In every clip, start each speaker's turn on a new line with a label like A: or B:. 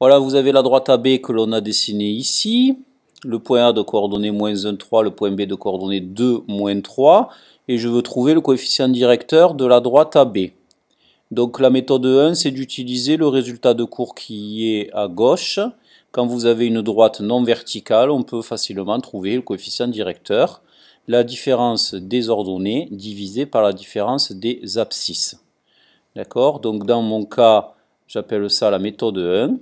A: Voilà, vous avez la droite AB que l'on a dessinée ici, le point A de coordonnées moins 1, 3, le point B de coordonnées 2, moins 3, et je veux trouver le coefficient directeur de la droite AB. Donc la méthode 1, c'est d'utiliser le résultat de cours qui est à gauche. Quand vous avez une droite non verticale, on peut facilement trouver le coefficient directeur, la différence des ordonnées divisée par la différence des abscisses. D'accord Donc dans mon cas, j'appelle ça la méthode 1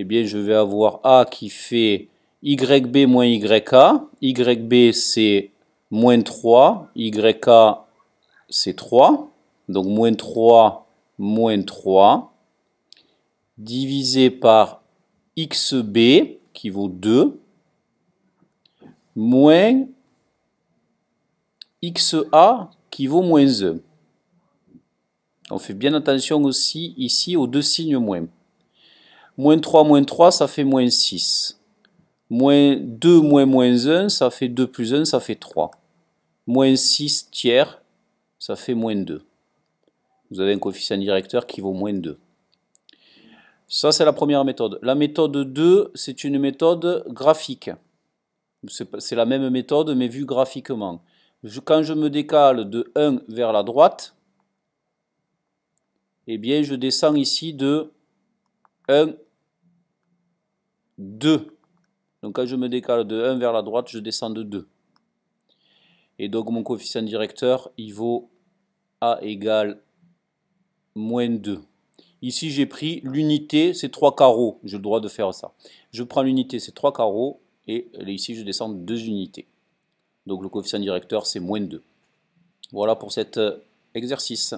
A: eh bien je vais avoir A qui fait YB moins YA. YB c'est moins 3, YA c'est 3. Donc moins 3 moins 3 divisé par XB qui vaut 2 moins XA qui vaut moins 1. On fait bien attention aussi ici aux deux signes moins. Moins 3, moins 3, ça fait moins 6. Moins 2, moins moins 1, ça fait 2 plus 1, ça fait 3. Moins 6 tiers, ça fait moins 2. Vous avez un coefficient directeur qui vaut moins 2. Ça, c'est la première méthode. La méthode 2, c'est une méthode graphique. C'est la même méthode, mais vue graphiquement. quand je me décale de 1 vers la droite, eh bien, je descends ici de 1 2. Donc quand je me décale de 1 vers la droite, je descends de 2. Et donc mon coefficient directeur, il vaut A égale moins 2. Ici, j'ai pris l'unité, c'est 3 carreaux. J'ai le droit de faire ça. Je prends l'unité, c'est 3 carreaux. Et euh, ici, je descends de 2 unités. Donc le coefficient directeur, c'est moins 2. Voilà pour cet euh, exercice.